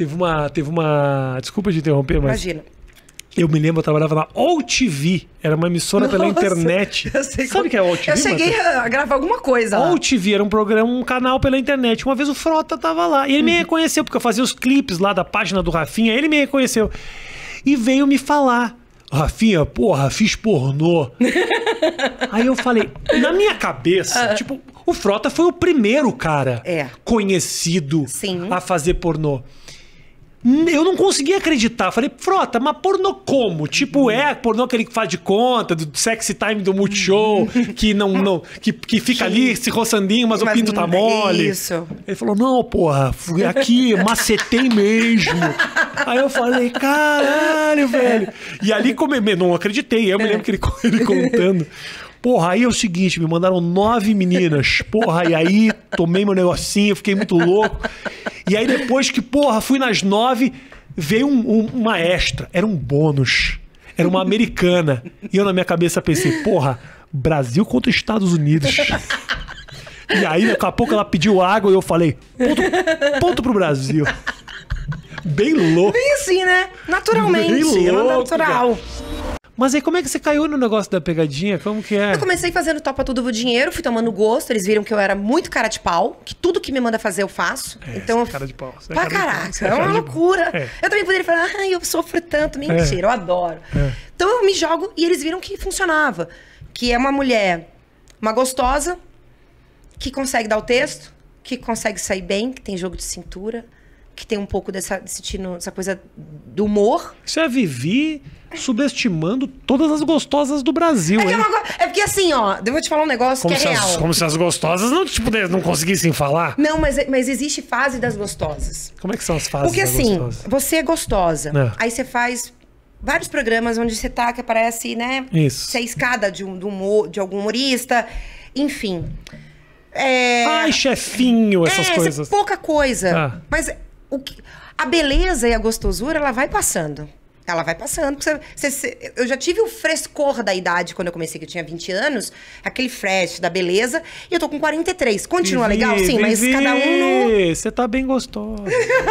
Teve uma, teve uma. Desculpa de interromper, mas. Imagina. Eu me lembro, eu trabalhava na OTV, era uma emissora Nossa, pela internet. Sabe o que é OTV? Eu cheguei a gravar alguma coisa. OTV era um programa, um canal pela internet. Uma vez o Frota tava lá e ele uhum. me reconheceu, porque eu fazia os clipes lá da página do Rafinha, ele me reconheceu. E veio me falar. Rafinha, porra, fiz pornô. Aí eu falei, na minha cabeça, ah. tipo, o Frota foi o primeiro cara é. conhecido Sim. a fazer pornô. Eu não conseguia acreditar. Falei, frota, mas pornô como? Tipo, é pornô aquele que faz de conta, do sexy time do Multishow, uhum. que não, não que, que fica ali se roçandinho, mas, mas o pinto tá é mole. É isso. Ele falou, não, porra, fui aqui, macetei mesmo. Aí eu falei, caralho, é. velho. E ali, como eu não acreditei, eu me é. lembro que ele, ele contando. Porra, aí é o seguinte, me mandaram nove meninas. Porra, e aí tomei meu negocinho, fiquei muito louco. E aí depois que, porra, fui nas nove, veio um, um, uma extra. Era um bônus. Era uma americana. E eu na minha cabeça pensei, porra, Brasil contra Estados Unidos. E aí, daqui a pouco ela pediu água e eu falei, ponto, ponto pro Brasil. Bem louco. Bem assim, né? Naturalmente. Bem é louco, natural. Cara. Mas aí como é que você caiu no negócio da pegadinha? Como que é? Eu comecei fazendo topa tudo o dinheiro, fui tomando gosto, eles viram que eu era muito cara de pau, que tudo que me manda fazer eu faço. É, então, é cara de pau. Você é pra é caraca, pau, é, uma loucura. É. Eu também poderia falar, ai, eu sofro tanto, é. mentira, eu adoro. Então eu me jogo e eles viram que funcionava, que é uma mulher, uma gostosa, que consegue dar o texto, que consegue sair bem, que tem jogo de cintura, que tem um pouco dessa, desse tino, dessa coisa do humor. Isso é Vivi subestimando todas as gostosas do Brasil, é, é hein? É, é porque assim, ó, eu vou te falar um negócio como que é real. As, como se as gostosas não, tipo, não conseguissem falar. Não, mas, mas existe fase das gostosas. Como é que são as fases Porque assim, você é gostosa, é. aí você faz vários programas onde você tá, que aparece, né? Isso. Você é escada de, um, de, um, de algum humorista, enfim. É... Ai, chefinho, essas é, coisas. pouca coisa. Ah. Mas o que... a beleza e a gostosura, ela vai passando. Tá, ela vai passando. Você, você, eu já tive o frescor da idade quando eu comecei, que eu tinha 20 anos, aquele fresh da beleza, e eu tô com 43. Continua Vivi, legal? Sim, Vivi, mas cada um. No... Você tá bem gostosa.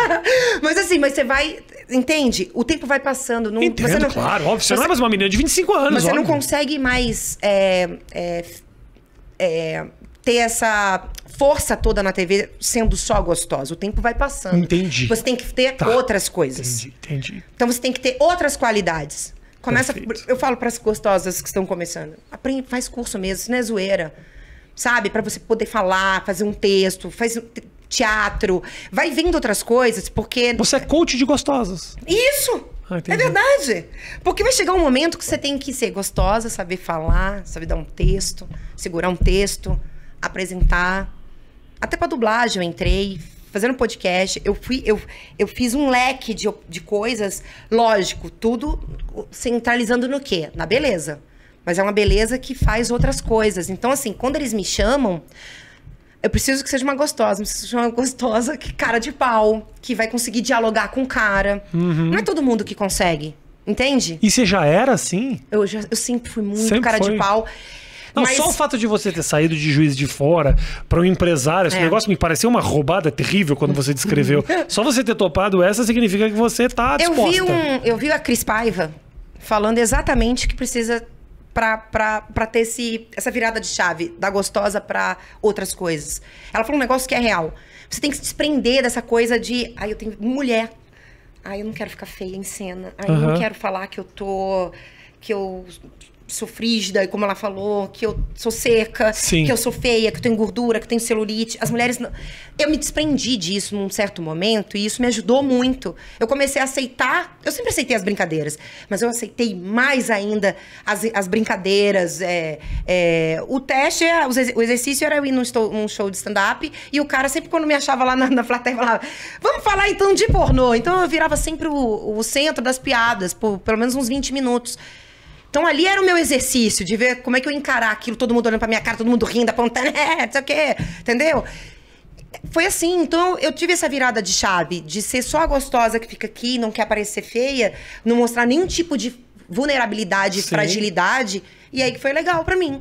mas assim, mas você vai. Entende? O tempo vai passando. Não, Entendo, você não, claro, óbvio. Você, você não é mais uma menina de 25 anos. Mas você não consegue mais. É, é, é, ter essa força toda na TV sendo só gostosa. O tempo vai passando. Entendi. Você tem que ter tá. outras coisas. Entendi, entendi. Então você tem que ter outras qualidades. Começa, Perfeito. eu falo para as gostosas que estão começando, aprende, faz curso mesmo, isso não é zoeira. Sabe, para você poder falar, fazer um texto, faz teatro, vai vendo outras coisas, porque Você é coach de gostosas. Isso. Ah, é verdade. Porque vai chegar um momento que você tem que ser gostosa, saber falar, saber dar um texto, segurar um texto, apresentar. Até pra dublagem eu entrei, fazendo podcast. Eu fui, eu, eu fiz um leque de, de coisas, lógico, tudo centralizando no quê? Na beleza. Mas é uma beleza que faz outras coisas. Então, assim, quando eles me chamam, eu preciso que seja uma gostosa, eu preciso que seja uma gostosa que cara de pau, que vai conseguir dialogar com o cara. Uhum. Não é todo mundo que consegue, entende? E você já era assim? Eu, já, eu sempre fui muito sempre cara foi. de pau. Não, Mas... só o fato de você ter saído de juiz de fora para um empresário, esse é. negócio me pareceu uma roubada terrível quando você descreveu. só você ter topado essa significa que você está disposta. Eu vi, um, eu vi a Cris Paiva falando exatamente que precisa para ter esse, essa virada de chave da gostosa para outras coisas. Ela falou um negócio que é real. Você tem que se desprender dessa coisa de, ai, ah, eu tenho mulher. Ai, ah, eu não quero ficar feia em cena. Ai, ah, uhum. eu não quero falar que eu tô que eu sou frígida, como ela falou, que eu sou seca, Sim. que eu sou feia, que eu tenho gordura, que eu tenho celulite. As mulheres. Não... Eu me desprendi disso num certo momento e isso me ajudou muito. Eu comecei a aceitar. Eu sempre aceitei as brincadeiras, mas eu aceitei mais ainda as, as brincadeiras. É, é... o teste, o exercício era eu ir num, show, num show de stand-up e o cara sempre quando me achava lá na, na plateia falava: Vamos falar então de pornô. Então eu virava sempre o, o centro das piadas por pelo menos uns 20 minutos. Então ali era o meu exercício de ver como é que eu encarar aquilo, todo mundo olhando pra minha cara, todo mundo rindo, apontando, é, não sei o quê, entendeu? Foi assim, então eu tive essa virada de chave, de ser só a gostosa que fica aqui, não quer parecer feia, não mostrar nenhum tipo de vulnerabilidade, Sim. fragilidade, e aí que foi legal para mim.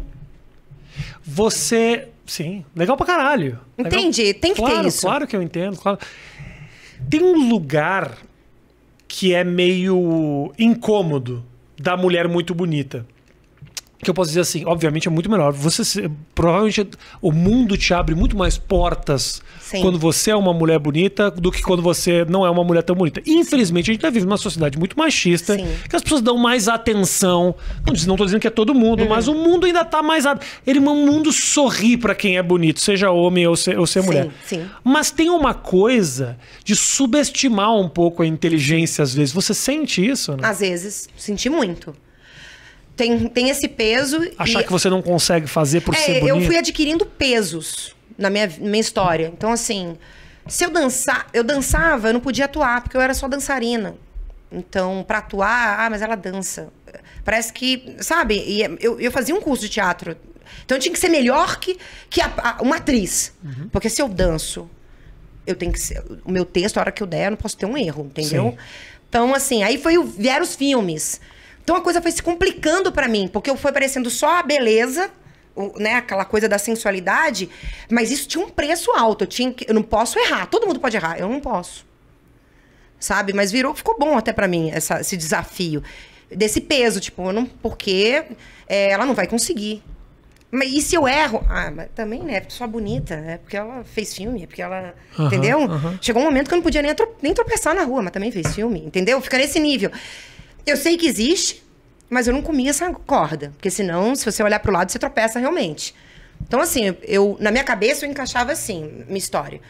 Você, sim, legal pra caralho. Entendi, legal. tem que claro, ter isso. Claro que eu entendo, claro. Tem um lugar que é meio incômodo da mulher muito bonita que eu posso dizer assim, obviamente é muito melhor. Você provavelmente o mundo te abre muito mais portas Sim. quando você é uma mulher bonita do que quando você não é uma mulher tão bonita. Infelizmente a gente tá vive numa sociedade muito machista, Sim. que as pessoas dão mais atenção. Não estou dizendo que é todo mundo, uhum. mas o mundo ainda está mais ele o mundo sorri para quem é bonito, seja homem ou, se, ou ser mulher. Sim. Mas tem uma coisa de subestimar um pouco a inteligência às vezes. Você sente isso? Né? Às vezes, senti muito tem, tem esse peso. Achar e... que você não consegue fazer por é, ser bonito. Eu fui adquirindo pesos na minha, minha história. Então, assim, se eu dançar, eu dançava, eu não podia atuar, porque eu era só dançarina. Então, para atuar, ah, mas ela dança. Parece que, sabe, e é, eu, eu fazia um curso de teatro. Então eu tinha que ser melhor que, que a, a, uma atriz. Uhum. Porque se eu danço, eu tenho que ser. O meu texto, a hora que eu der, eu não posso ter um erro, entendeu? Sim. Então, assim, aí foi, vieram os filmes. Então a coisa foi se complicando para mim, porque foi parecendo só a beleza, né, aquela coisa da sensualidade, mas isso tinha um preço alto. Eu, tinha que, eu não posso errar. Todo mundo pode errar, eu não posso. Sabe? Mas virou, ficou bom até para mim essa, esse desafio. Desse peso, tipo, eu não, porque é, ela não vai conseguir. Mas, e se eu erro? Ah, mas também, né? É só bonita, é porque ela fez filme, é porque ela. Uhum, entendeu? Uhum. Chegou um momento que eu não podia nem, nem tropeçar na rua, mas também fez filme, entendeu? Fica nesse nível. Eu sei que existe, mas eu não comi essa corda. Porque senão, se você olhar para o lado, você tropeça realmente. Então, assim, eu na minha cabeça eu encaixava assim, minha história.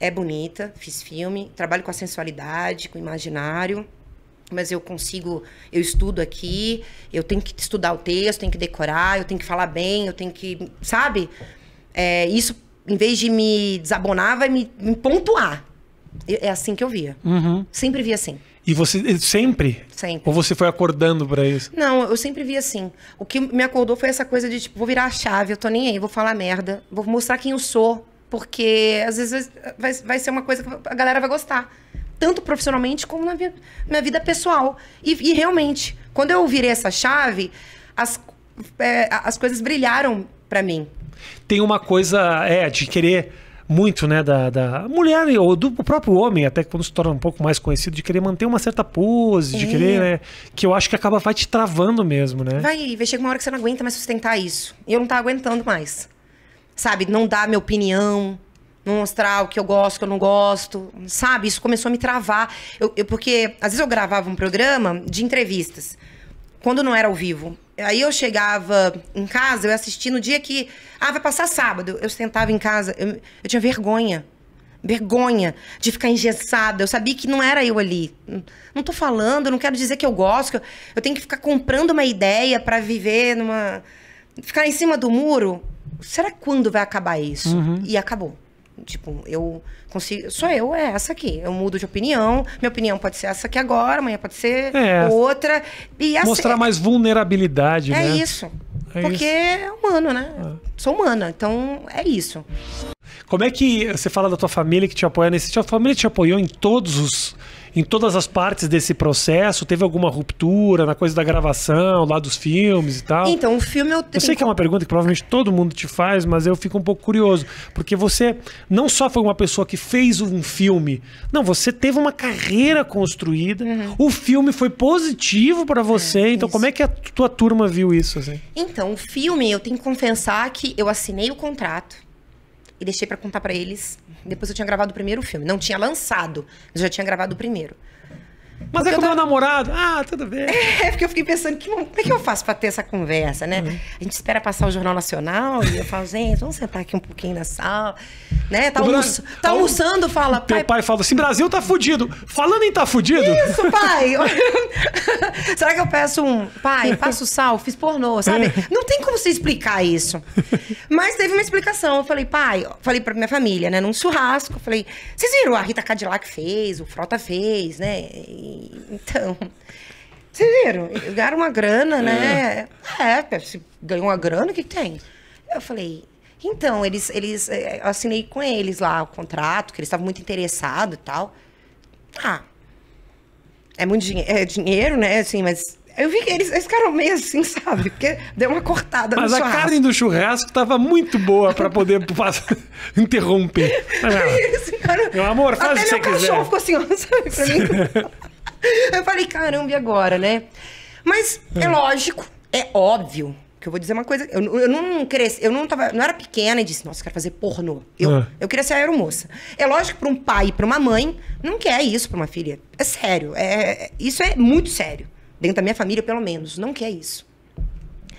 É bonita, fiz filme, trabalho com a sensualidade, com o imaginário, mas eu consigo, eu estudo aqui, eu tenho que estudar o texto, tenho que decorar, eu tenho que falar bem, eu tenho que, sabe? É, isso, em vez de me desabonar, vai me, me pontuar. É assim que eu via. Uhum. Sempre via assim. E você sempre? Sempre. Ou você foi acordando para isso? Não, eu sempre vi assim. O que me acordou foi essa coisa de tipo, vou virar a chave, eu tô nem aí, vou falar merda, vou mostrar quem eu sou, porque às vezes vai, vai ser uma coisa que a galera vai gostar. Tanto profissionalmente como na minha, minha vida pessoal. E, e, realmente, quando eu virei essa chave, as, é, as coisas brilharam para mim. Tem uma coisa, é, de querer muito, né, da, da mulher ou do próprio homem, até quando se torna um pouco mais conhecido, de querer manter uma certa pose, de querer, né, que eu acho que acaba vai te travando mesmo, né? Vai, vai chegar uma hora que você não aguenta mais sustentar isso. E eu não tava aguentando mais. Sabe, não dar minha opinião, não mostrar o que eu gosto, o que eu não gosto, sabe? Isso começou a me travar. Eu, eu, porque às vezes eu gravava um programa de entrevistas quando não era ao vivo. Aí eu chegava em casa, eu assistia no dia que. Ah, vai passar sábado. Eu sentava em casa, eu, eu tinha vergonha. Vergonha de ficar engessada. Eu sabia que não era eu ali. Não tô falando, não quero dizer que eu gosto. Que eu, eu tenho que ficar comprando uma ideia para viver numa. Ficar em cima do muro. Será quando vai acabar isso? Uhum. E acabou. Tipo, eu consigo. Só eu é essa aqui. Eu mudo de opinião. Minha opinião pode ser essa aqui agora, amanhã pode ser é, outra. E essa, assim, Mostrar é mais vulnerabilidade, é né? É isso. É porque isso. é humano, né? É sou humana. Então, é isso. Como é que você fala da tua família que te apoia nesse? Tua família te apoiou em todos os em todas as partes desse processo? Teve alguma ruptura na coisa da gravação, lá dos filmes e tal? Então, o filme eu Eu sei que é uma pergunta que provavelmente todo mundo te faz, mas eu fico um pouco curioso. Porque você não só foi uma pessoa que fez um filme, não, você teve uma carreira construída, uhum. o filme foi positivo para você, é, então isso. como é que a tua turma viu isso? Assim? Então, o filme, eu tenho que confessar que eu assinei o contrato e deixei para contar para eles. Depois eu tinha gravado o primeiro filme. Não tinha lançado, mas eu já tinha gravado o primeiro. Mas porque é com o meu namorado. Ah, tudo bem. É, porque eu fiquei pensando, que, como é que eu faço para ter essa conversa, né? Uhum. A gente espera passar o Jornal Nacional e eu falo, gente, vamos sentar aqui um pouquinho na sala né? Tá, almoço, Brasil, tá almoçando, fala. Meu pai, pai fala assim: Brasil tá fudido. Falando em tá fudido. Isso, pai! Será que eu peço um. Pai, passo sal, fiz pornô, sabe? É. Não tem como você explicar isso. Mas teve uma explicação. Eu falei, pai, falei pra minha família, né? Num churrasco. Eu falei, vocês viram? A Rita Cadillac fez, o Frota fez, né? Então. Vocês viram? Ganharam uma grana, né? É, é se ganhou uma grana, o que tem? Eu falei, então, eles, eles eh, eh, eu assinei com eles lá o contrato, que eles estavam muito interessados e tal. Tá. É muito din é dinheiro, né? Assim, mas eu vi que eles, eles ficaram meio assim, sabe? Porque deu uma cortada Mas no churrasco. Mas a carne do churrasco tava muito boa para poder interromper. É. meu amor, faz até o que meu cachorro ficou assim, ó, sabe? Pra mim. eu falei, caramba, e agora, né? Mas é hum. lógico, é óbvio porque eu vou dizer uma coisa, eu, eu não cresci, eu não tava, não era pequena e disse, nossa, eu quero fazer pornô. Eu, ah. eu queria ser aeromoça. É lógico que para um pai e para uma mãe não quer isso para uma filha. É sério, é, é, isso é muito sério. Dentro da minha família, pelo menos, não quer isso.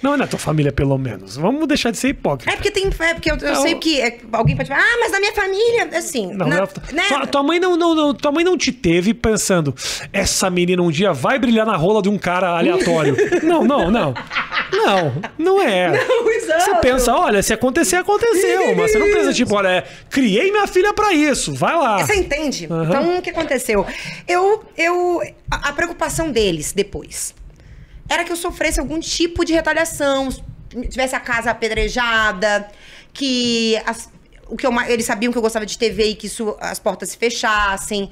Não é na tua família, pelo menos. Vamos deixar de ser hipócrita. É porque tem. É porque eu, eu é, sei que é, alguém pode falar, ah, mas na minha família, assim. Não, na, ela, né? tua, tua, mãe não, não, não, tua mãe não te teve pensando, essa menina um dia vai brilhar na rola de um cara aleatório. não, não, não. Não, não é. Não, exato. Você pensa, olha, se acontecer, aconteceu. mas você não pensa, tipo, olha, criei minha filha para isso, vai lá. Você entende? Uhum. Então, o que aconteceu? Eu, eu. A, a preocupação deles depois era que eu sofresse algum tipo de retaliação, tivesse a casa apedrejada, que as, o que eu, eles sabiam que eu gostava de TV e que isso, as portas se fechassem,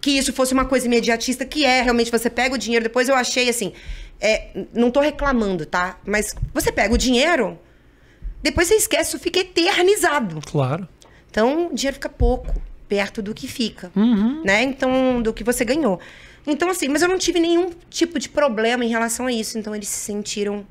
que isso fosse uma coisa imediatista, que é realmente você pega o dinheiro. Depois eu achei assim, é, não tô reclamando, tá? Mas você pega o dinheiro, depois você esquece, isso fica eternizado. Claro. Então o dinheiro fica pouco perto do que fica, uhum. né? Então do que você ganhou. Então, assim, mas eu não tive nenhum tipo de problema em relação a isso. Então, eles se sentiram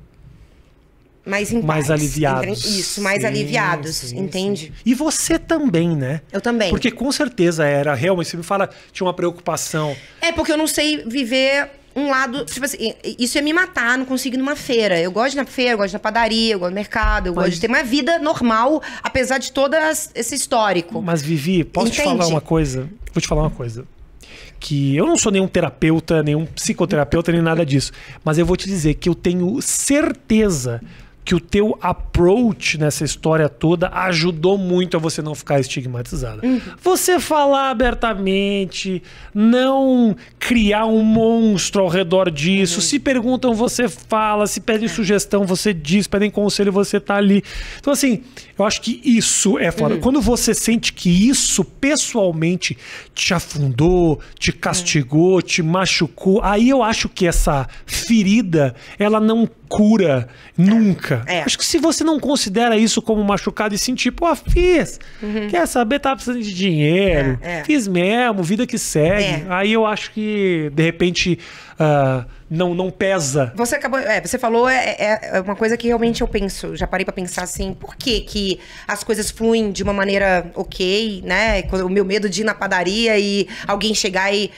mais em mais paz, aliviados. Entre... Isso, mais sim, aliviados, sim, entende? Sim. E você também, né? Eu também. Porque com certeza era realmente, você me fala, tinha uma preocupação. É, porque eu não sei viver um lado, tipo assim, isso é me matar, não consigo ir numa feira. Eu gosto de na feira, eu gosto na padaria, eu gosto no mercado, eu Mas... gosto de ter uma vida normal, apesar de todo esse histórico. Mas Vivi, posso Entende? te falar uma coisa? Vou te falar uma coisa que eu não sou nenhum terapeuta, nenhum psicoterapeuta, nem nada disso, mas eu vou te dizer que eu tenho certeza que o teu approach nessa história toda ajudou muito a você não ficar estigmatizada. Uhum. Você falar abertamente, não criar um monstro ao redor disso. Uhum. Se perguntam, você fala. Se pedem é. sugestão, você diz. Pedem conselho, você tá ali. Então, assim, eu acho que isso é fora. Uhum. Quando você sente que isso pessoalmente te afundou, te castigou, é. te machucou, aí eu acho que essa ferida, ela não cura nunca. É. Acho que se você não considera isso como machucado e sim, tipo, ó, fiz. Uhum. Quer saber? Tava tá precisando de dinheiro. É, é. Fiz mesmo, vida que segue. É. Aí eu acho que, de repente, uh, não, não pesa. Você acabou. É, você falou é, é, uma coisa que realmente eu penso. Já parei para pensar assim, por que, que as coisas fluem de uma maneira ok, né? O meu medo de ir na padaria e alguém chegar e.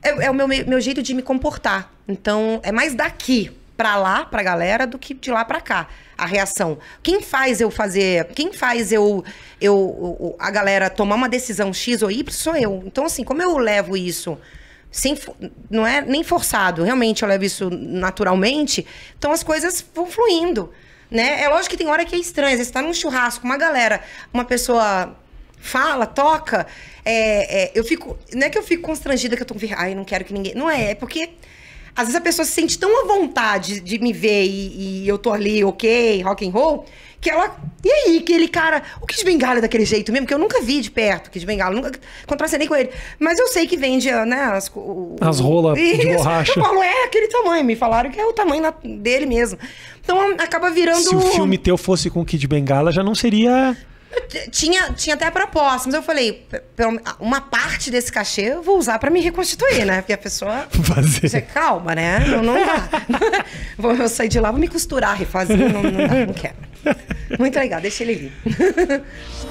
É, o meu, meu jeito de me comportar. Então, é mais daqui para lá, pra galera, do que de lá para cá. A reação. Quem faz eu fazer, quem faz eu, eu a galera tomar uma decisão X ou Y sou eu. Então, assim, como eu levo isso sem, não é nem forçado, realmente eu levo isso naturalmente, então as coisas vão fluindo, né? É lógico que tem hora que é estranha você está num churrasco, uma galera, uma pessoa fala, toca, é, é, eu fico, não é que eu fico constrangida que eu tô, ai, não quero que ninguém, não é, é porque às vezes a pessoa se sente tão à vontade de me ver e, e eu tô ali, ok, rock and roll, que ela. E aí, aquele cara. O Kid Bengala é daquele jeito mesmo, que eu nunca vi de perto, Kid Bengala. Nunca contracenei com ele. Mas eu sei que vende, ah, né? As, o, as rolas de borracha. Eu falo, é aquele tamanho. Me falaram que é o tamanho na, dele mesmo. Então acaba virando. Se o filme teu fosse com o Kid Bengala, já não seria. Tinha, tinha até a proposta, mas eu falei, uma parte desse cachê eu vou usar para me reconstituir, né? Porque a pessoa. Fazer. Você, calma, né? Não, não dá. vou, eu sair de lá, vou me costurar, refazer. Não, não dá, não quero. Muito legal, deixa ele vir.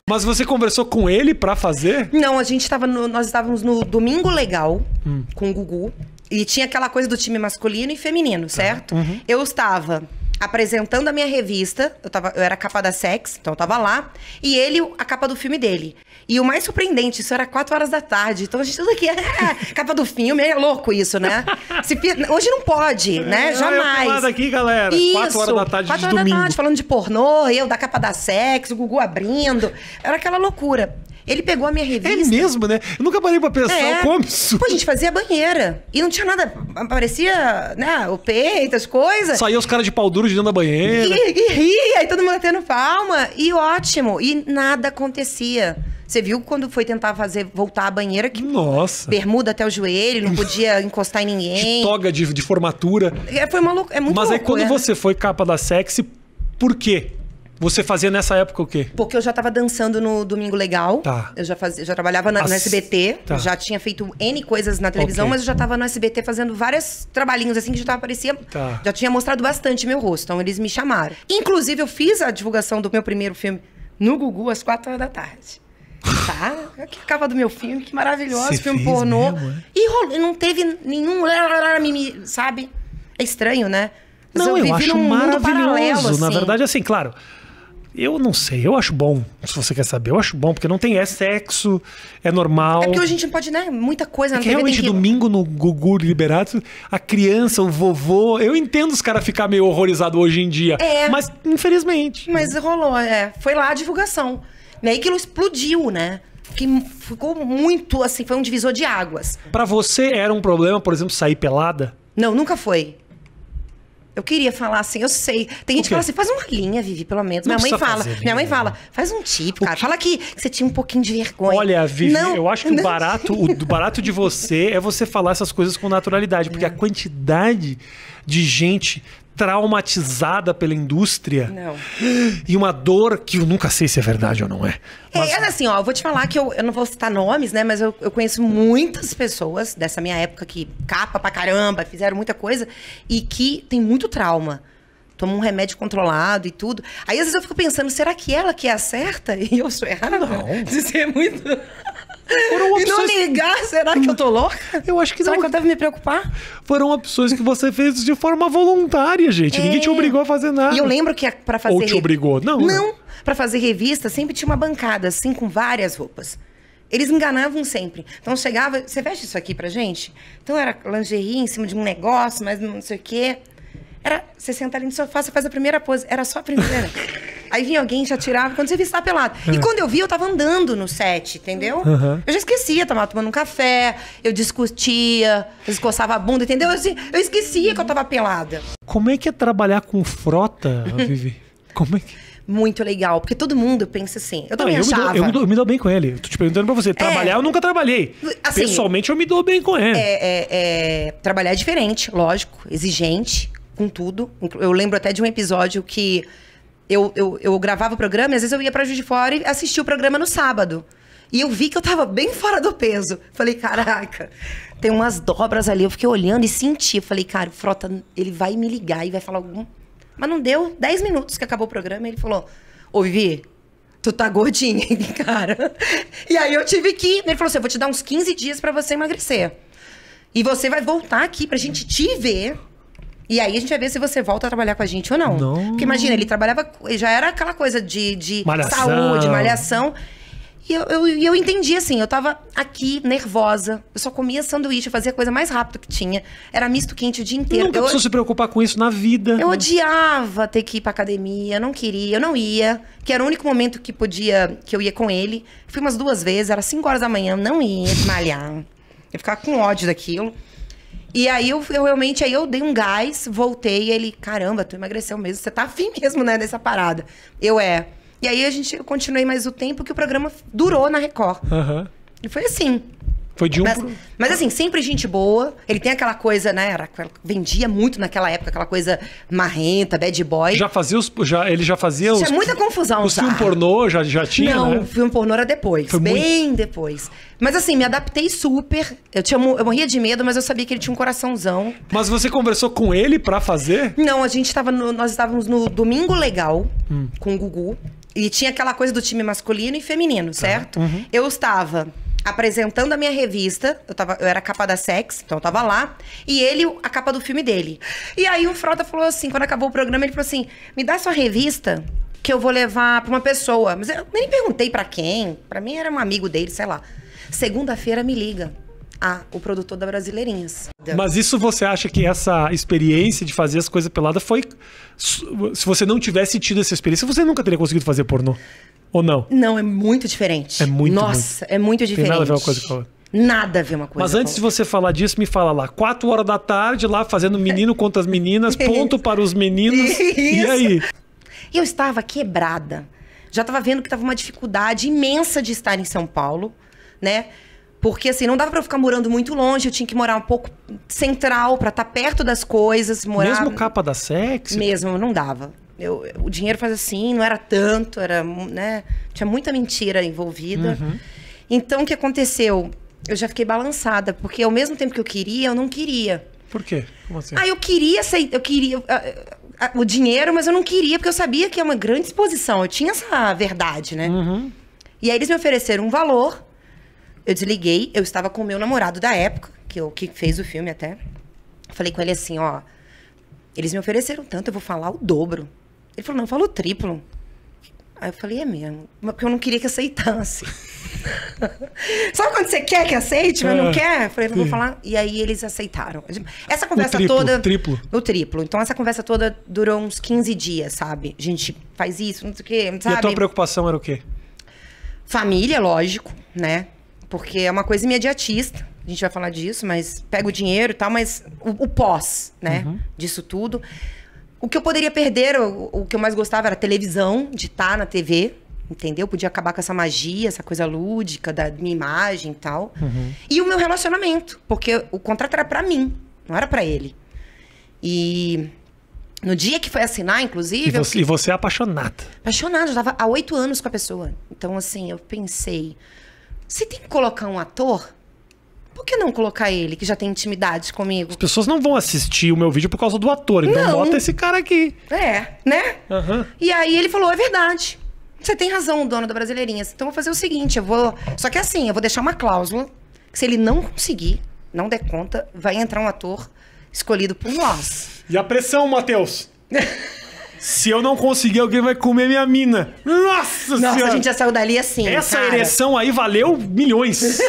Mas você conversou com ele para fazer? Não, a gente tava no, nós estávamos no Domingo Legal hum. com o Gugu. E tinha aquela coisa do time masculino e feminino, certo? Tá. Uhum. Eu estava apresentando a minha revista. Eu, tava, eu era capa da Sex, então eu tava lá. E ele, a capa do filme dele. E o mais surpreendente, isso era 4 horas da tarde. Então a gente tudo aqui, é, é capa do filme, é louco isso, né? Se, hoje não pode, é, né? É, Jamais. Eu aqui, galera. 4 horas da tarde 4 horas de domingo. da tarde, falando de pornô, eu da capa da Sex, o Gugu abrindo. Era aquela loucura. Ele pegou a minha é revista. É mesmo, né? Eu nunca parei pra pensar é. como isso. Pô, a gente fazia banheira. E não tinha nada. Aparecia, né? O peito, as coisas. Saía os caras de pau duro de dentro da banheira. E, e ria, e todo mundo batendo palma. E ótimo. E nada acontecia. Você viu quando foi tentar fazer voltar a banheira que Nossa. bermuda até o joelho, não podia encostar em ninguém. De toga de, de formatura. É, foi uma loucura. É muito Mas louco, aí quando é. você foi capa da sexy, por quê? Você fazia nessa época o quê? Porque eu já tava dançando no Domingo Legal. Tá. Eu já, fazia, já trabalhava na, As... no SBT. Tá. Já tinha feito N coisas na televisão, okay. mas eu já tava no SBT fazendo vários trabalhinhos assim que já tava, parecia. Tá. Já tinha mostrado bastante meu rosto. Então eles me chamaram. Inclusive, eu fiz a divulgação do meu primeiro filme no Gugu às quatro horas da tarde. Tá? Que capa do meu filme, que maravilhoso, filme pornô. Mesmo, é? E rolou, não teve nenhum. Sabe? É estranho, né? Mas não, eu, eu acho num maravilhoso. Paralelo, assim. Na verdade, assim, claro, eu não sei, eu acho bom, se você quer saber. Eu acho bom, porque não tem é sexo, é normal. É porque hoje a gente não pode, né? Muita coisa é que TV realmente, que... domingo no Gugu Liberato, a criança, o vovô. Eu entendo os caras ficar meio horrorizado hoje em dia. É. Mas, infelizmente. Mas rolou, é. Foi lá a divulgação. Né, e aí aquilo explodiu, né? Que ficou muito assim, foi um divisor de águas. Para você era um problema, por exemplo, sair pelada? Não, nunca foi. Eu queria falar assim, eu sei. Tem gente que fala assim, faz uma linha, Vivi, pelo menos. minha mãe fala, linha, minha mãe fala, faz um tipo, cara. Fala que, que você tinha um pouquinho de vergonha. Olha, Vivi, não, eu acho que não. o barato, o barato de você é você falar essas coisas com naturalidade, porque é. a quantidade de gente traumatizada pela indústria. Não. E uma dor que eu nunca sei se é verdade ou não é. é mas... É, assim, ó, eu vou te falar que eu, eu não vou citar nomes, né? Mas eu, eu conheço muitas pessoas dessa minha época que capa pra caramba, fizeram muita coisa e que tem muito trauma toma um remédio controlado e tudo. Aí às vezes eu fico pensando, será que ela que é a certa e eu sou errada? Não. Isso é muito ligar, será que eu tô louca? Eu acho que será não. Será que eu devo me preocupar? Foram opções que você fez de forma voluntária, gente. É... Ninguém te é. obrigou a fazer nada. E eu lembro que para fazer. Ou te obrigou, não? Né? Não. Né? Para fazer revista sempre tinha uma bancada, assim, com várias roupas. Eles enganavam sempre. Então chegava, você veste isso aqui pra gente? Então era lingerie em cima de um negócio, mas não sei o quê. Era, você senta ali no sofá, você faz a primeira pose. Era só a primeira. Aí vinha alguém, já tirava. Quando você via, você tava tá pelado. E é. quando eu vi, eu tava andando no set, entendeu? Uhum. Eu já esquecia, tava tomando um café, eu discutia, eu escoçava a bunda, entendeu? Eu, assim, eu esquecia que eu tava pelada. Como é que é trabalhar com frota, Vivi? Como é que muito legal, porque todo mundo pensa assim. Eu não, também eu achava. Me dou, eu, me dou, me dou, bem com ele. tô te perguntando pra você. É. Trabalhar é, eu nunca trabalhei. Assim, Pessoalmente eu me dou bem com ele. É, é, é, trabalhar é diferente, lógico, exigente, com tudo. Eu lembro até de um episódio que eu, eu, eu gravava o programa e às vezes eu ia pra Juiz de Fora e assistia o programa no sábado. E eu vi que eu tava bem fora do peso. Falei, caraca, tem umas dobras ali. Eu fiquei olhando e senti. Falei, cara, o Frota, ele vai me ligar e vai falar algum. Mas não deu 10 minutos que acabou o programa. Ele falou: Ô, Vivi, tu tá gordinha, cara. E aí eu tive que ir. Ele falou assim: eu vou te dar uns 15 dias para você emagrecer. E você vai voltar aqui pra gente te ver e aí a gente vai ver se você volta a trabalhar com a gente ou não. não. Porque imagina, ele trabalhava, já era aquela coisa de, de malhação. saúde, malhação. E eu, eu, eu entendi, assim, eu tava aqui, nervosa. Eu só comia sanduíche, eu fazia a coisa mais rápida que tinha. Era misto quente o dia inteiro. Nunca eu preciso se preocupar com isso na vida. Eu odiava ter que ir pra academia, eu não queria, eu não ia. Que era o único momento que podia, que eu ia com ele. Fui umas duas vezes, era 5 horas da manhã, não ia malhar. Eu ficava com ódio daquilo. E aí eu, eu, realmente aí eu dei um gás, voltei, ele, caramba, tu emagreceu mesmo, você tá afim mesmo, né, dessa parada. Eu é. E aí a gente continuei mais o tempo que o programa durou na Record. Uhum. E foi assim. Foi de um. Mas, mas assim, sempre gente boa. Ele tem aquela coisa, né? Era, vendia muito naquela época, aquela coisa marrenta, bad boy. Já fazia os. Já, ele já fazia Tinha os. Tinha muita confusão. O filme pornô já, já tinha. Não, né? o filme pornô era depois. Foi bem muito... depois. Mas assim, me adaptei super. Eu, tinha, eu morria de medo, mas eu sabia que ele tinha um coraçãozão. Mas você conversou com ele pra fazer? Não, a gente tava no, nós estávamos no Domingo Legal hum. com o Gugu. E tinha aquela coisa do time masculino e feminino, tá. certo? Uhum. Eu estava apresentando a minha revista. Eu, tava, eu era capa da Sex, então eu tava lá. E ele, a capa do filme dele. E aí o Frota falou assim, quando acabou o programa, ele falou assim: me dá sua revista que eu vou levar pra uma pessoa. Mas eu nem perguntei para quem. para mim era um amigo dele, sei lá. Segunda-feira me liga. Ah, o produtor da Brasileirinhas. Mas isso você acha que essa experiência de fazer as coisas pelada foi. Se você não tivesse tido essa experiência, você nunca teria conseguido fazer pornô? Ou não? Não, é muito diferente. É muito Nossa, muito. é muito diferente. Tem nada a ver uma coisa com a outra. Nada a ver uma coisa. Mas antes de você falar disso, me fala lá. Quatro horas da tarde, lá fazendo menino contra as meninas, ponto para os meninos. Isso. E aí? Eu estava quebrada. Já estava vendo que estava uma dificuldade imensa de estar em São Paulo, né? Porque assim, não dava para eu ficar morando muito longe, eu tinha que morar um pouco central para estar tá perto das coisas, morar Mesmo capa da sexy? Mesmo, não dava eu, o dinheiro faz assim, não era tanto, era, né? Tinha muita mentira envolvida. Uhum. Então, o que aconteceu? Eu já fiquei balançada, porque ao mesmo tempo que eu queria, eu não queria. Por quê? Como assim? Ah, eu queria sair, eu queria o dinheiro, mas eu não queria, porque eu sabia que é uma grande exposição. Eu tinha essa verdade, né? Uhum. E aí eles me ofereceram um valor, eu desliguei, eu estava com o meu namorado da época, que, eu, que fez o filme até. Falei com ele assim, ó. Eles me ofereceram tanto, eu vou falar o dobro. Ele falou, não, falo o triplo. Aí eu falei, é mesmo. Porque eu não queria que aceitasse. Sabe quando você quer que aceite, mas é, não quer? Eu falei, não vou falar. E aí eles aceitaram. Essa conversa o triplo, toda. O triplo. O triplo. Então essa conversa toda durou uns 15 dias, sabe? A gente faz isso, não sei o quê. Sabe? E a tua preocupação era o quê? Família, lógico, né? Porque é uma coisa imediatista. A gente vai falar disso, mas pega o dinheiro e tal, mas o, o pós, né? Uhum. Disso tudo. O que eu poderia perder, o, o que eu mais gostava era televisão, de estar tá na TV, entendeu? Podia acabar com essa magia, essa coisa lúdica da minha imagem e tal. Uhum. E o meu relacionamento, porque o contrato era para mim, não era para ele. E no dia que foi assinar, inclusive. E você, e você é apaixonada. Apaixonada, eu estava há oito anos com a pessoa. Então, assim, eu pensei: você tem que colocar um ator, por que não colocar ele, que já tem intimidade comigo? As pessoas não vão assistir o meu vídeo por causa do ator, então não. bota esse cara aqui. É, né? Uhum. E aí ele falou: é verdade. Você tem razão, dono da Brasileirinhas. Então eu vou fazer o seguinte: eu vou. Só que assim, eu vou deixar uma cláusula que se ele não conseguir, não der conta, vai entrar um ator escolhido por nós. E a pressão, Matheus? Se eu não conseguir, alguém vai comer minha mina. Nossa, Nossa senhora! a gente já saiu dali assim. Essa cara. ereção aí valeu milhões.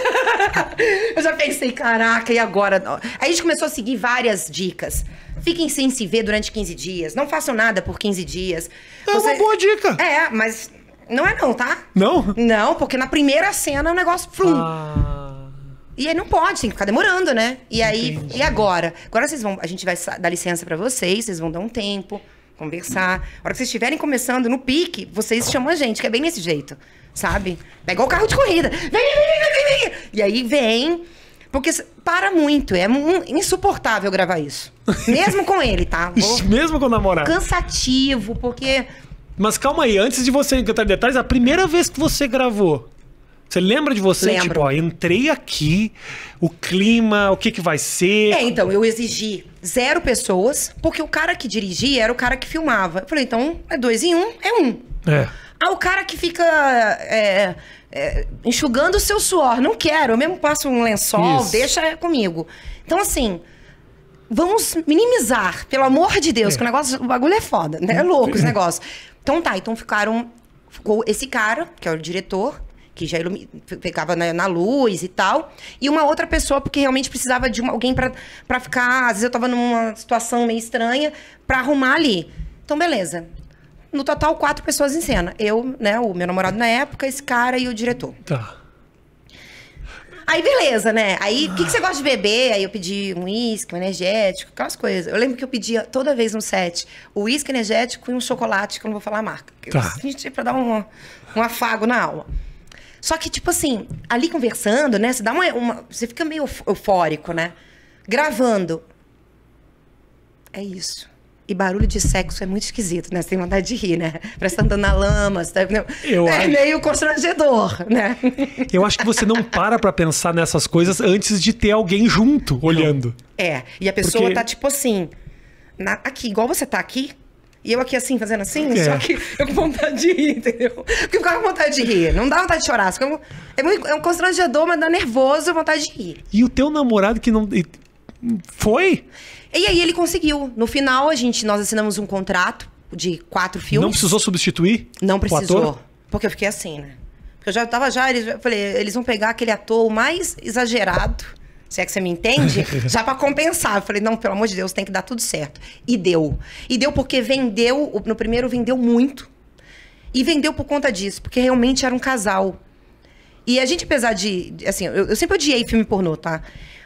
eu já pensei, caraca, e agora? a gente começou a seguir várias dicas. Fiquem sem se ver durante 15 dias. Não façam nada por 15 dias. É Você... uma boa dica. É, mas não é não, tá? Não? Não, porque na primeira cena o negócio flum. Ah. E aí não pode, tem que ficar demorando, né? E aí, Entendi. e agora? Agora vocês vão, a gente vai dar licença para vocês, vocês vão dar um tempo conversar. A hora que vocês estiverem começando no pique, vocês chamam a gente, que é bem nesse jeito, sabe? É o carro de corrida. Vem, vem, vem, vem, vem. E aí vem. Porque para muito, é insuportável gravar isso. Mesmo com ele, tá? Vou... Mesmo com o namorado. Cansativo, porque. Mas calma aí, antes de você em detalhes, a primeira vez que você gravou, você lembra de você? Tipo, Lembro. Tipo, ó, entrei aqui, o clima, o que que vai ser? É, então, eu exigi zero pessoas, porque o cara que dirigia era o cara que filmava. Eu falei, então, é dois em um, é um. É. Ah, o cara que fica é, é, enxugando o seu suor. Não quero, eu mesmo passo um lençol, Isso. deixa comigo. Então, assim, vamos minimizar, pelo amor de Deus, é. que o negócio, o bagulho é foda, né? É louco esse negócio. Então tá, então ficaram, ficou esse cara, que é o diretor, que já ilumi... na, na, luz e tal, e uma outra pessoa, porque realmente precisava de uma, alguém para ficar. Às vezes eu tava numa situação meio estranha, para arrumar ali. Então, beleza. No total, quatro pessoas em cena. Eu, né, o meu namorado na época, esse cara e o diretor. Tá. Aí, beleza, né? Aí, o que, que, você gosta de beber? Aí eu pedi um uísque, um energético, aquelas coisas. Eu lembro que eu pedia toda vez no set o uísque energético e um chocolate, que eu não vou falar a marca. Tá. Eu, pra dar um, um afago na alma. Só que, tipo assim, ali conversando, né? Você dá uma. uma você fica meio eufórico, né? Gravando. É isso. E barulho de sexo é muito esquisito, né? Você tem vontade de rir, né? Parece que tá andando na lama. Tá... Eu é acho... meio constrangedor, né? Eu acho que você não para pra pensar nessas coisas antes de ter alguém junto olhando. É. E a pessoa Porque... tá tipo assim. Na... aqui, igual você tá aqui, e eu aqui assim, fazendo assim, é. só que eu com vontade de rir, entendeu? Porque eu ficava com vontade de rir, não dá vontade de chorar. É, muito, é um constrangedor, mas dá nervoso, vontade de rir. E o teu namorado que não... Foi? E aí ele conseguiu. No final, a gente, nós assinamos um contrato de quatro filmes. Não precisou substituir? Não precisou. Porque eu fiquei assim, né? eu já tava já, eles, eu falei, eles vão pegar aquele ator mais exagerado se é que você me entende, já para compensar. Eu falei, não, pelo amor de Deus, tem que dar tudo certo. E deu. E deu porque vendeu, no primeiro vendeu muito. E vendeu por conta disso, porque realmente era um casal. E a gente, apesar de. Assim, eu, eu sempre odiei filme pornô, tá?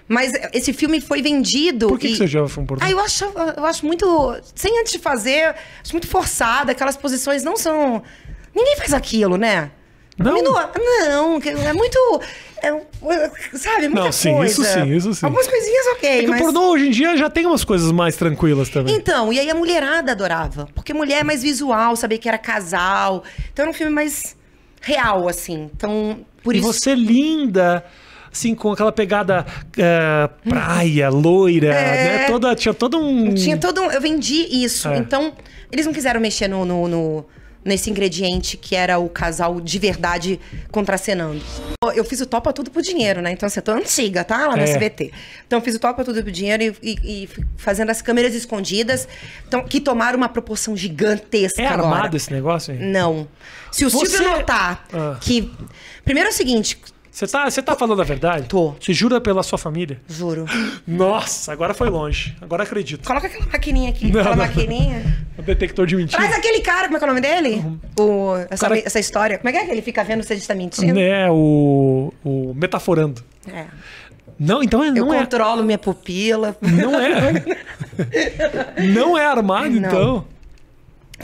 Mas esse filme foi vendido. Por que, e... que você já foi um pornô? Ah, eu acho, eu acho muito. Sem antes de fazer, acho muito forçada. Aquelas posições não são. Ninguém faz aquilo, né? Não. Não, é muito é um, sabe, muita Não, sim, coisa. isso sim, isso sim. Algumas coisinhas ok, é que mas... o pornô hoje em dia já tem umas coisas mais tranquilas também. Então, e aí a mulherada adorava. Porque mulher é mais visual, sabia que era casal. Então era um filme mais real, assim. Então, por e isso... E você linda assim, com aquela pegada eh, praia, loira, é... né? Toda, tinha todo um. Tinha todo um. Eu vendi isso. É. Então, eles não quiseram mexer no, no, no nesse ingrediente que era o casal de verdade contracenando. Eu fiz o topa tudo por dinheiro, né? Então, assim, tô antiga, tá? Lá no é. SBT. Então, eu fiz o topa tudo por dinheiro e, e, e, fazendo as câmeras escondidas, então, que tomaram uma proporção gigantesca. É armado agora. esse negócio? Hein? Não. Se o Você... Silvio notar ah. que. Primeiro é o seguinte, você tá, você tá falando a verdade? Tô. Você jura pela sua família? Juro. Nossa, agora foi longe. Agora acredito. Coloca aquela maquininha aqui. Não, aquela não. maquininha. O detector de mentira. Traz aquele cara, como é que é o nome dele? Uhum. O, essa, cara... essa, história. Como é que é que ele fica vendo se a gente tá mentindo? É, o, o metaforando. É. Não, então não Eu é. Eu é. controlo minha pupila. Não é. não é armado, não. então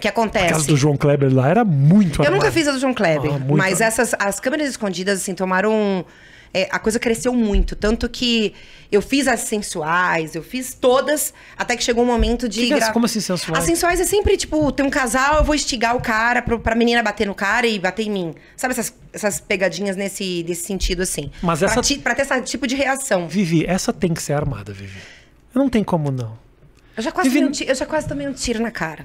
que acontece. A casa do João Kleber lá era muito Eu nunca fiz a do João Kleber, ah, mas essas as câmeras escondidas assim tomaram é, a coisa cresceu muito, tanto que eu fiz as sensuais, eu fiz todas, até que chegou um momento de. Que é- gra... Como assim sensuais? As sensuais é sempre tipo, tem um casal, eu vou estigar o cara pro, pra menina bater no cara e bater em mim. Sabe essas, essas pegadinhas nesse, nesse sentido assim? Mas essa. Pra, ti, pra ter esse tipo de reação. Vivi, essa tem que ser armada, Vivi. Não tem como não. Eu já quase, Vivi... um, eu já quase tomei um tiro na cara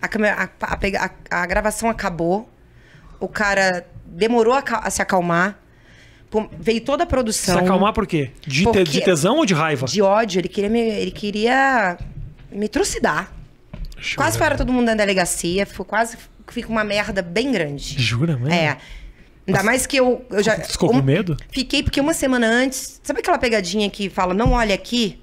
a, câmera, a, a, a gravação acabou, o cara demorou a, a se acalmar, pô, veio toda a produção. Se acalmar por quê? De, porque, de tesão ou de raiva? De ódio, ele queria me, ele queria me trucidar. Jura. Quase para todo mundo na delegacia, ficou quase fica uma merda bem grande. Jura mesmo? É. Ainda mais que eu, eu já. Ficou com medo? Fiquei, porque uma semana antes. Sabe aquela pegadinha que fala, não olha aqui?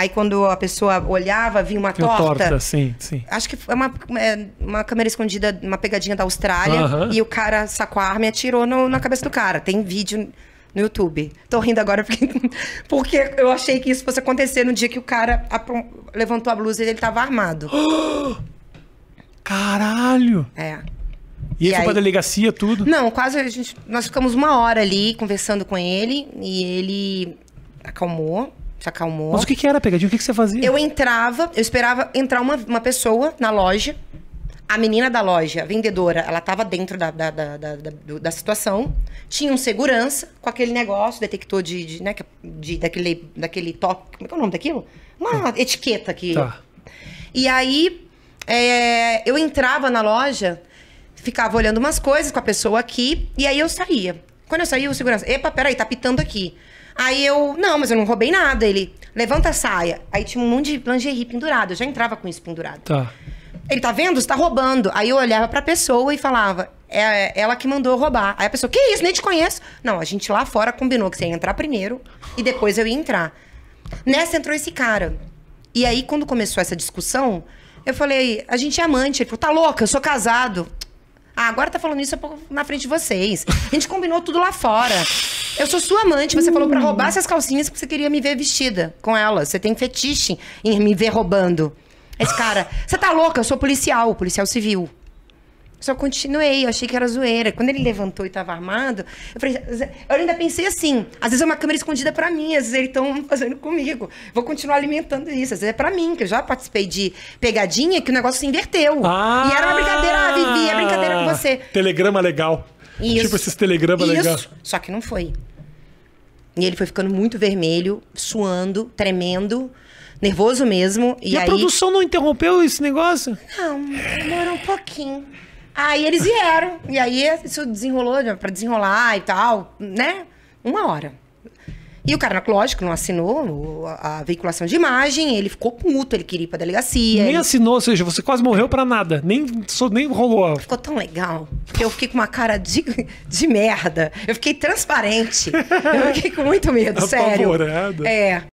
Aí quando a pessoa olhava, vinha uma torta. torta. sim, sim. Acho que é uma, é uma câmera escondida, uma pegadinha da Austrália. E o cara sacou a arma e atirou no, na cabeça do cara. Tem vídeo no YouTube. Tô rindo agora porque, porque eu achei que isso fosse acontecer no dia que o cara levantou a blusa e ele tava armado. Caralho! É. E, e ele aí... foi pra delegacia, tudo? Não, quase a gente. Nós ficamos uma hora ali conversando com ele e ele acalmou se acalmou. Mas o que, que era pegadinha? O que, que você fazia? Eu entrava, eu esperava entrar uma, uma pessoa na loja. A menina da loja, a vendedora, ela estava dentro da, da, da, da, da situação. Tinha um segurança com aquele negócio, detector de, de, né, de daquele, daquele toque. Como é que é o nome daquilo? Uma hum. etiqueta aqui Tá. E aí é, eu entrava na loja, ficava olhando umas coisas com a pessoa aqui, e aí eu saía. Quando eu saía, o segurança, epa, peraí, tá pitando aqui. Aí eu, não, mas eu não roubei nada. Ele, levanta a saia. Aí tinha um monte de lingerie pendurado. Eu já entrava com isso pendurado. Tá. Ele, tá vendo? Você tá roubando. Aí eu olhava pra pessoa e falava, é, é ela que mandou roubar. Aí a pessoa, que isso? Nem te conheço. Não, a gente lá fora combinou que você ia entrar primeiro e depois eu ia entrar. Nessa entrou esse cara. E aí, quando começou essa discussão, eu falei, a gente é amante. Ele falou, tá louca, eu sou casado. Ah, agora tá falando isso na frente de vocês. A gente combinou tudo lá fora. Eu sou sua amante, você falou para roubar essas calcinhas porque você queria me ver vestida com elas. Você tem fetiche em me ver roubando. Esse cara, você tá louca? Eu sou policial, policial civil. Só continuei, eu achei que era zoeira. Quando ele levantou e tava armado, eu falei, eu ainda pensei assim, às vezes é uma câmera escondida para mim, às vezes eles estão fazendo comigo. Vou continuar alimentando isso. Às vezes é para mim, que eu já participei de pegadinha que o negócio se inverteu. Ah, e era uma ah! brincadeira, ah, Vivi, é brincadeira com você. Telegrama legal. Isso. Tipo esses telegramas legal Só que não foi. E ele foi ficando muito vermelho, suando, tremendo nervoso mesmo. E, e a aí... produção não interrompeu esse negócio? Não, demorou um pouquinho. Aí eles vieram. E aí isso desenrolou para desenrolar e tal, né? Uma hora. E o cara, lógico, não assinou a veiculação de imagem, ele ficou puto, ele queria ir pra delegacia. Nem ele... assinou, ou seja, você quase morreu pra nada. Nem, só, nem rolou. Ficou tão legal eu fiquei com uma cara de, de merda. Eu fiquei transparente. eu fiquei com muito medo, sério. É.